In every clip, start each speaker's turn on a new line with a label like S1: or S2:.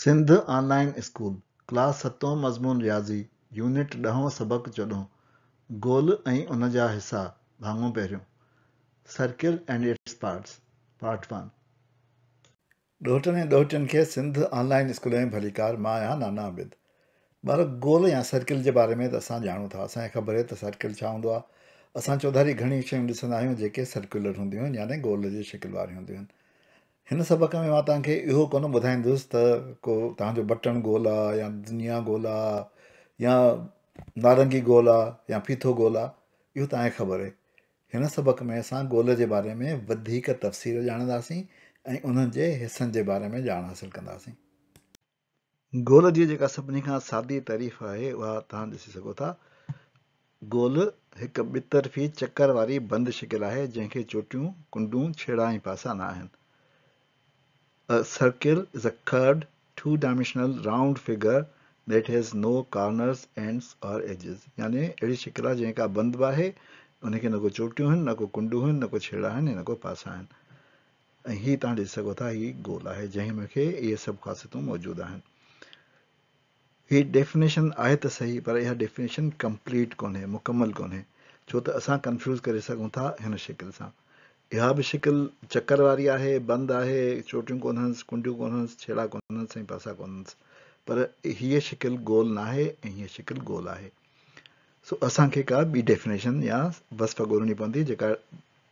S1: Sindh online school class सतों मज़मून रियाज़ी unit ॾहों सबक़ु चोॾहों गोल ऐं उन जा हिसा भाङो पहिरियों circle and its parts part one ॾोहटनि ऐं ॾोहटनि खे सिंध ऑनलाइन स्कूल में भली कार मां नाना आबिद ॿार गोल या सर्किल जे बारे में त असां ॼाणूं था असांखे ख़बर आहे त सर्किल छा हूंदो आहे असां चौधारी घणी शयूं ॾिसंदा आहियूं जेके सर्कुलर हूंदियूं आहिनि यानी गोल जी शिकिल वारियूं हूंदियूं आहिनि हिन सबक़ में मां तव्हांखे इहो कोन ॿुधाईंदुसि त को तव्हांजो बटण गोल आहे या दुनिया गोल आहे या नारंगी गोल आहे या फीथो गोल आहे इहो तव्हांखे ख़बर आहे हिन सबक में असां गोल जे बारे में वधीक तफ़सील ॼाणंदासीं ऐं उन्हनि जे हिसनि जे बारे में ॼाण हासिलु कंदासीं गोल जी जेका सभिनी खां सादी तारीफ़ आहे उहा तव्हां ॾिसी सघो था गोल हिकु ॿितरफ़ी चकर वारी बंदि शिकिल आहे जंहिंखे चोटियूं कुंडूं छेड़ा ऐं पासा न आहिनि A circle is a two dimensional round figure that has no corners and is यानी अहिड़ी शिकिल आहे जंहिं का बंदि बि आहे उनखे न को चोटियूं आहिनि न को कुंडू आहिनि न को छेड़ा आहिनि या न को पासा आहिनि ऐं ही तव्हां ॾिसी सघो था हीउ गोल आहे जंहिं मूंखे इहे सभु ख़ासियतूं मौजूदु आहिनि ही डेफिनेशन आहे त सही पर इहा डेफिनेशन कंप्लीट कोन्हे मुकमल कोन्हे छो त असां कंफ्यूज़ करे सघूं था हिन शिकिल सां इहा बि शिकिल चकर वारी आहे बंदि आहे चोटियूं कोन कुंडियूं कोन छेड़ा कोन ऐं पासा कोन पर हीअ शिकिल गोल न आहे ऐं हीअ शिकिल गोल आहे सो असांखे का ॿी डेफिनेशन या वस्फ ॻोल्हणी पवंदी जेका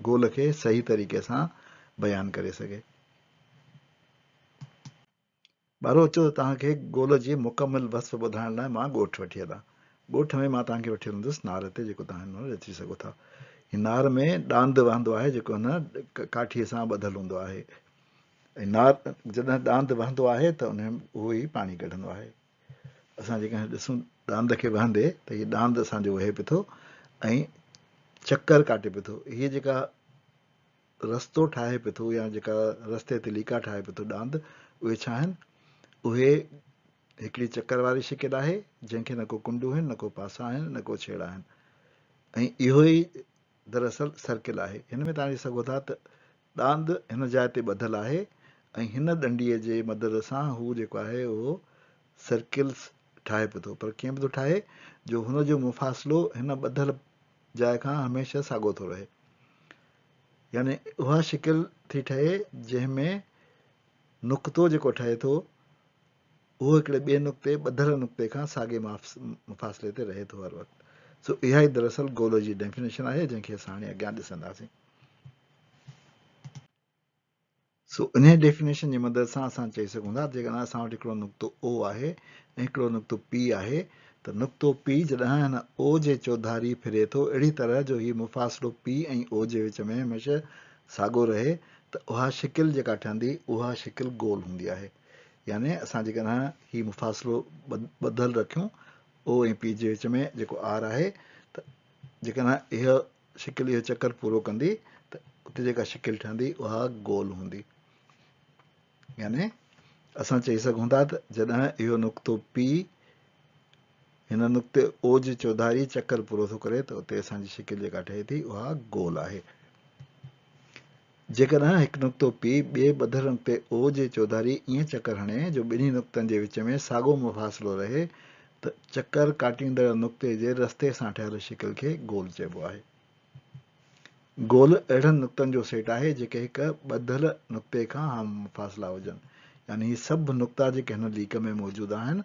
S1: गोल खे सही तरीक़े सां बयानु करे सघे ॿारो अचो त तव्हांखे गोल जी मुकमल वस्फ ॿुधाइण लाइ मां ॻोठु वठी हलां ॻोठ में मां तव्हांखे वठी हलंदुसि नार ते जेको तव्हां हिन वटि अची सघो था नार में डांद वहंदो आहे जेको हुन काठीअ सां ॿधलु हूंदो आहे ऐं नार जॾहिं डांद वहंदो आहे त उन उहो ई पाणी कढंदो आहे असां जेकॾहिं ॾिसूं डांद खे वहंदे त हीअ डांद असांजो वहे पियो थो ऐं चकर काटे पियो थो हीअ जेका रस्तो ठाहे पियो थो या जेका रस्ते ते लीका ठाहे पियो थो डांद उहे छा आहिनि उहे हिकिड़ी चकर वारी शिकिल आहे जंहिंखे न को कुंडू आहिनि न को पासा आहिनि न को छेड़ा आहिनि ऐं इहो ई दरअसल सर्किल आहे हिन में तव्हां ॾिसी सघो था त दांद हिन जाइ ते ॿधलु आहे ऐं हिन ॾंडीअ जे मदद सां हू जेको आहे उहो सर्किल्स ठाहे पियो थो पर कीअं पियो थो ठाहे जो हुन जो मुफ़ासिलो हिन ॿधल जाइ खां हमेशह साॻियो थो रहे यानी उहा शिकिल थी ठहे जंहिंमें नुक़्तो जेको ठहे थो उहो हिकिड़े ॿिए नुक़्ते ॿधल नुक़्ते खां साॻे माफ़ मुफ़ासिले ते रहे थो हर वक़्तु सो इहा ई दरअसल गोल जी डेफिनेशन आहे जंहिंखे असां हाणे अॻियां ॾिसंदासीं सो इन डेफिनेशन जी मदद सां असां चई सघूं था जेकॾहिं असां वटि हिकिड़ो नुक़्तो ओ आहे ऐं हिकिड़ो नुक़्तो पी आहे त नुक़्तो पी जॾहिं हिन ओ जे चौधारी फिरे थो अहिड़ी तरह जो हीउ मुफ़ासिलो पी ऐं ओ जे विच में हमेशह साॻियो रहे त उहा शिकिल जेका ठहंदी उहा शिकिल गोल हूंदी आहे याने असां जेकॾहिं हीउ मुफ़ासिलो ॿधलु रखियूं ओ ऐं पी जे विच में जेको आर आहे त जेकॾहिं इहो शिकिल इहो चकर पूरो कंदी त उते जेका शिकिल ठहंदी उहा गोल हूंदी याने असां चई सघूं था त जॾहिं इहो नुक़्तो पी हिन नुक़्ते ओ जे चौधारी चकर पूरो थो करे त उते असांजी शिकिल जेका ठहे थी उहा गोल आहे जेकॾहिं हिकु नुक़्तो पी ॿिए ॿधर नुक़्ते ओ जे चौधारी ईअं चकर हणे जो ॿिन्ही नुक़्तनि जे विच में साॻियो मुफ़ासिलो रहे चक्कर चकर काटींदड़ नुक़्ते जे रस्ते सां ठहियल शिकिल खे गोल चइबो आहे गोल अहिड़नि नुक़्तनि जो सेट आहे जेके हिक ॿधल नुक़्ते खां हम फासिला हुजनि यानी हीअ सभु नुक़्ता जेके हिन लीक में मौजूदु आहिनि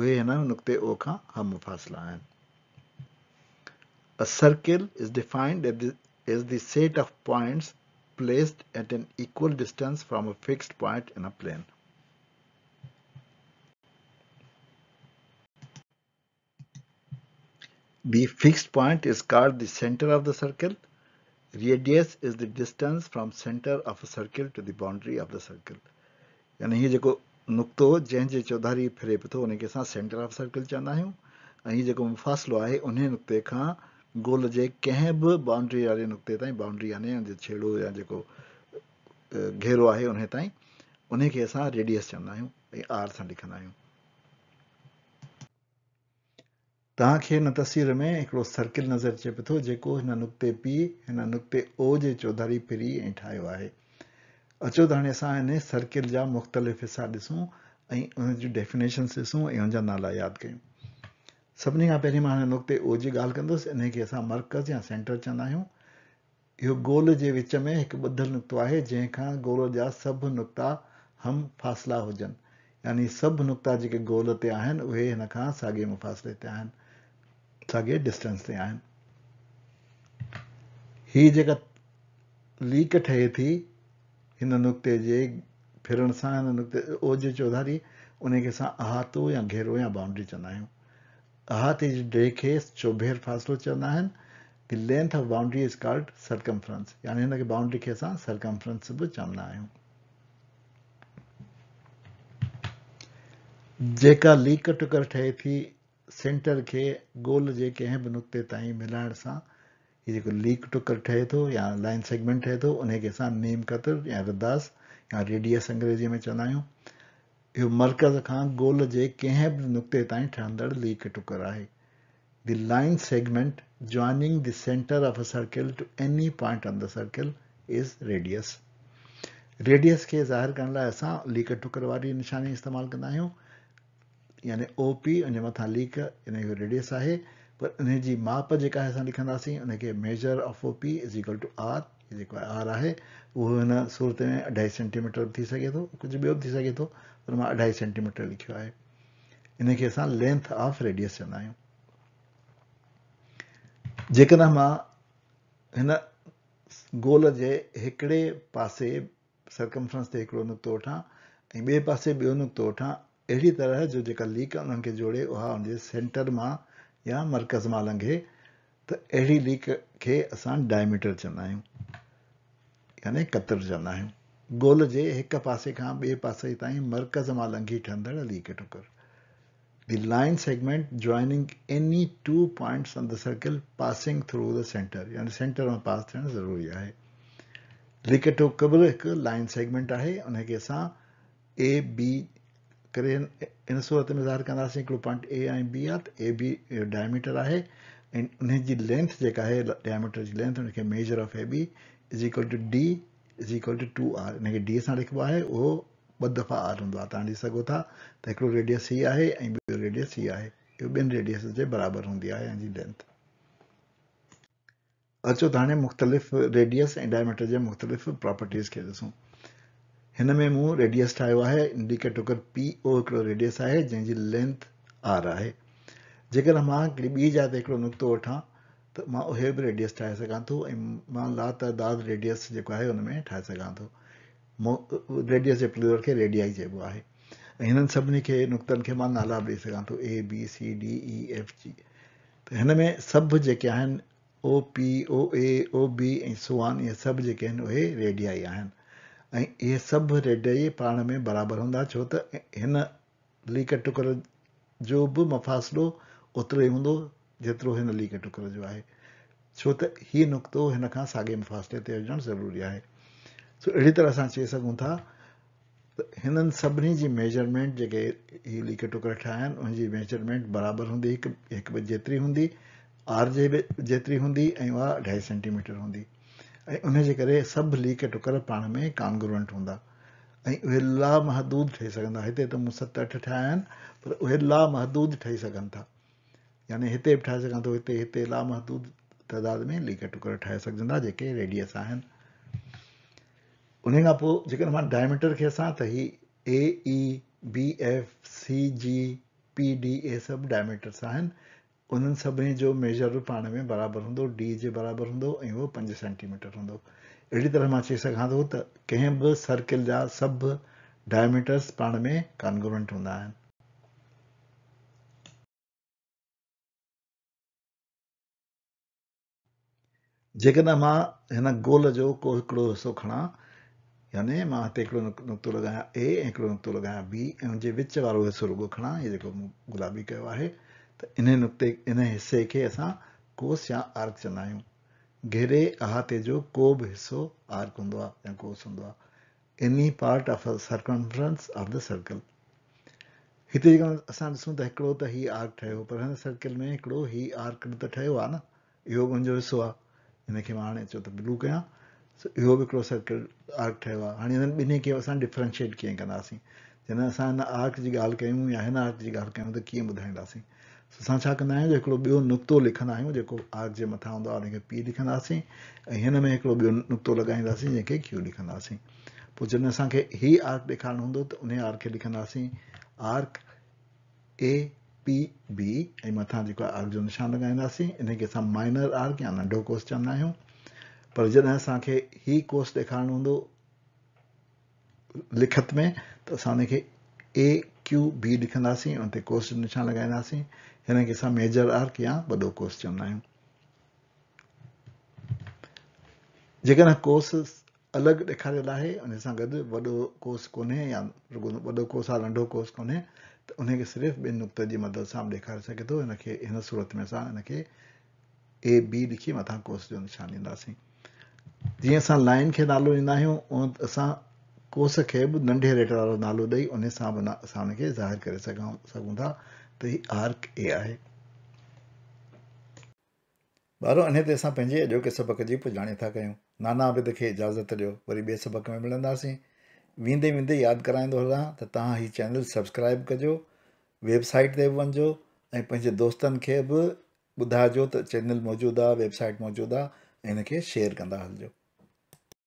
S1: उहे हिन नुक़्ते ओ खां हम फासिला आहिनि A circle is defined as the set of points placed at an equal distance from a fixed point in a plane. fixed point is called the center of the circle. Radius is the distance from center of a circle to the boundary of the circle. Circle यानी हीअ जेको नुक़्तो जंहिंजे चौधारी फिरे पियो थो के असां सेंटर ऑफ सर्कल चवंदा है ऐं हीअ जेको मुफ़ासिलो आहे उन नुक़्ते खां गोल जे कंहिं ब बाउंड्री वारे नुक़्ते boundary बाउंड्री याने छेड़ो या जो घेरो उन्हें उन उन्हें के असां रेडियस चवंदा है आर से लिखना है तव्हांखे हिन तस्वीर में हिकिड़ो सर्किल नज़र अचे पियो थो जेको हिन नुक़्ते पीउ हिन नुक़्ते ओ जे चौधारी फिरी ऐं ठाहियो आहे अचो त हाणे असां हिन सर्किल जा मुख़्तलिफ़ हिसा ॾिसूं ऐं उन जूं डेफिनेशन्स ॾिसूं ऐं हुन जा नाला यादि कयूं सभिनी खां पहिरीं मां हिन नुक़्ते ओ जी ॻाल्हि कंदुसि इन खे असां मर्कज़ या सेंटर चवंदा आहियूं इहो गोल जे विच में हिकु ॿुधलु नुक़्तो आहे जंहिंखां गोल जा सभु नुक़्ता हम फ़ासिला हुजनि यानी सभु नुक़्ता जेके गोल ते आहिनि उहे हिन खां साॻे मुफ़ासिले ते आहिनि साॻे डिस्टेंस ते आहिनि हीअ जेका लीक ठहे थी हिन नुक़्ते जे फिरण सां हिन नुक़्ते ओज चौधारी उनखे असां अहातो या घेरो या बाउंड्री चवंदा आहियूं अहाती जे डे खे चोभेर फ़ासिलो चवंदा आहिनि the length of boundary is called circumference यानी हिनखे बाउंड्री खे असां सर्कम्फ्रेंस बि चवंदा आहियूं जेका लीक सेंटर के गोल जेके कंहिं बि नुक़्ते ताईं मिलाइण सां हीअ लीक टुकर ठहे तो या लाइन सेगमेंट ठहे तो उन्हें खे असां नेम कतर या रदास या रेडियस अंग्रेजी में चवंदा यो इहो मर्कज़ खां गोल जे कंहिं बि नुक़्ते ताई ठहंदड़ लीक टुकर आहे the line segment joining the centre of a circle to any point on the circle is radius radius के ज़ाहिर करण लाइ लीक टुकर वारी निशानी इस्तेमाल कंदा आहियूं यानी ओ पी उनजे मथां लीक इन जो रेडियस आहे पर इन जी माप जेका आहे असां लिखंदासीं उनखे measure of O P is equal to R जेको आहे आर आहे उहो हिन सूरत में अढाई सेंटीमीटर बि थी सघे थो कुझु ॿियो बि थी सघे थो पर मां अढाई सेंटीमीटर लिखियो आहे इनखे असां लेंथ ऑफ रेडियस चवंदा आहियूं जेकॾहिं मां हिन गोल जे हिकिड़े पासे सर्कम्फ्रंस ते हिकिड़ो नुक़्तो वठां ऐं ॿिए पासे ॿियो नुक़्तो वठां अड़ी तरह जो जो लीक उन्होंने जोड़े वह उनके सेंटर में या मर्कज़ में लंघे तो अड़ी लीक के अस डायमीटर चवंदा यानी कतर चवंदा गोल के एक पासे का बे पास ताईं में लंघी ठंदड़ लीक टुकर the line segment joining any two points on the circle passing through the centre यानी सेंटर में पास थे ज़रूरी है लिकेटो क़बल एक लाइन सेगमेंट है उनके असां ए बी करे इन सूरत में ज़ाहिर कंदासीं हिकिड़ो पॉइंट ए ऐं बी आहे त ए बी डायमीटर आहे ऐं उन जी लेंथ जेका आहे डायमीटर जी लेंथ हुनखे measure of A B is equal to D is equal to two R हिनखे डी सां लिखिबो आहे उहो ॿ दफ़ा आर हूंदो आहे तव्हां ॾिसी सघो था त हिकिड़ो रेडियस ई आहे ऐं ॿियो रेडियस ई आहे इहो ॿिनि रेडियस जे बराबरि हूंदी आहे हिनजी लेंथ अचो त हाणे मुख़्तलिफ़ रेडियस ऐं डायमीटर जे मुख़्तलिफ़ प्रॉपर्टीज़ खे ॾिसूं हिन में मूं रेडियस ठाहियो आहे इंडिकेटोकर पी ओ हिकिड़ो रेडियस आहे जंहिंजी लेंथ आर आहे जेकर मां हिकिड़ी ॿी जाइ ते हिकिड़ो नुक़्तो वठां त मां उहे बि रेडियस ठाहे सघां थो ऐं मां ला लात रेडियस जेको आहे हुन में ठाहे सघां थो रेडियस जे प्लेवर खे रेडियाई चइबो आहे ऐं हिननि सभिनी खे नुक़्तनि खे मां नाला ॾेई सघां थो A B C D E F G त हिन में सभु जेके आहिनि ओ पी ओ ए ओ बी ऐं सुवान इहे सभु जेके आहिनि उहे रेडियाई आहिनि ऐं इहे सभु रेड पाण में बराबरि हूंदा छो त हिन लीक टुकर जो बि मफ़ासिलो ओतिरो ई हूंदो जेतिरो हिन लीक टुकर जो आहे छो त हीअ नुक़्तो हिन खां साॻे मुफ़ासिले ते हुजणु ज़रूरी आहे सो अहिड़ी तरह असां चई सघूं था त हिननि सभिनी जी मेजरमेंट जेके हीअ लीक टुकर ठाहिया आहिनि उनजी मेजरमेंट बराबरि हूंदी हिकु हिकु ॿ जेतिरी हूंदी आर जे बि जेतिरी हूंदी ऐं उहा अढाई सेंटीमीटर हूंदी ऐं उनजे करे सभु लीक टुकर पाण में कानगुरंट हूंदा ऐं उहे ला महदूद ठही सघंदा हिते त मूं सत अठ ठाहिया आहिनि पर उहे ला महदूद ठही सघनि था यानी हिते बि ठाहे सघां थो हिते हिते लामहदूद तइदाद में लीक टुकर ठाहे सघजंदा जेके रेडियस आहिनि उन खां पोइ जेकॾहिं मां डायमीटर खे असां त ही A E B F C G P D A सभु डायमीटर्स आहिनि उन्हनि सभिनी जो मेजर पाण में बराबरि हूंदो डी जे बराबरि हूंदो ऐं उहो पंज सेंटीमीटर हूंदो अहिड़ी तरह मां चई सघां थो त कंहिं बि सर्किल जा सभु डायमीटर्स पाण में कानगुमेंट हूंदा आहिनि जेकॾहिं मां हिन गोल जो को हिकिड़ो हिसो खणा यानी मां हिते हिकिड़ो नुक़्तो लॻायां ए ऐं हिकिड़ो नुक़्तो लॻायां बी ऐं हुनजे विच वारो हिसो रुॻो खणा इहो जेको मूं गुलाबी कयो आहे त इन नुक़्ते इन हिसे खे असां कोस या आर्क चवंदा आहियूं घेरे अहाते जो को बि हिसो आर्क हूंदो आहे या कोस हूंदो आहे any part of a circumference of the circle हिते जेको असां ॾिसूं त हिकिड़ो त हीउ आर्क ठहियो पर हिन सर्कल में हिकिड़ो हीउ आर्क त ठहियो आहे न इहो बि मुंहिंजो हिसो आहे हिनखे मां हाणे अचो त ब्लू कयां इहो बि हिकिड़ो सर्कल आर्क ठहियो आहे हाणे हिननि ॿिन्ही खे असां डिफ्रेंशिएट कीअं कंदासीं जॾहिं असां हिन आर्क जी ॻाल्हि कयूं या हिन आर्क जी ॻाल्हि कयूं त कीअं ॿुधाईंदासीं असां छा कंदा आहियूं हिकिड़ो ॿियो नुक़्तो लिखंदा आहियूं जेको आर्क जे मथां हूंदो आहे उनखे पी लिखंदासीं ऐं हिन में हिकिड़ो ॿियो नुक़्तो लॻाईंदासीं जंहिंखे क्यू लिखंदासीं पोइ जॾहिं असांखे ही आर्क ॾेखारिणो हूंदो त उन आर्क खे लिखंदासीं आर्क ए पी बी ऐं मथां जेको आहे आर्क जो निशान लॻाईंदासीं इनखे असां माइनर आर्क या नंढो कोर्स चवंदा आहियूं पर जॾहिं असांखे ही कोर्स ॾेखारिणो हूंदो लिखत में त असां उनखे ए क्यू बी लिखंदासीं उन ते कोर्स जो निशान लॻाईंदासीं हिन खे असां मेजर आर्क या वॾो कोर्स चवंदा आहियूं जेकॾहिं कोर्स अलॻि ॾेखारियल आहे उन सां गॾु वॾो कोर्स कोन्हे या वॾो कोर्स आहे नंढो कोर्स कोन्हे त उनखे सिर्फ़ु ॿिनि नुक़्तनि जी मदद सां बि ॾेखारे सघे थो हिनखे हिन सूरत में असां हिनखे ए बी लिखी मथां कोर्स जो निशान ॾींदासीं जीअं असां लाइन खे नालो ॾींदा आहियूं उहो असां कोर्स खे बि नंढे रेट वारो नालो ॾेई उन सां बि असां हुनखे ज़ाहिर करे सघूं सघूं था त ही आर्क इन ते असां पंहिंजे अॼोके सबक़ जी पुॼाणी था कयूं नाना आबिद खे इजाज़त ॾियो वरी ॿिए सबक़ में मिलंदासीं वेंदे वेंदे यादि कराईंदो हलां त तव्हां हीउ चैनल सब्सक्राइब कजो वेबसाइट ते बि वञिजो ऐं पंहिंजे दोस्तनि खे बि ॿुधाइजो त चैनल मौजूदु आहे वेबसाइट मौजूदु आहे ऐं हिनखे शेयर कंदा हलिजो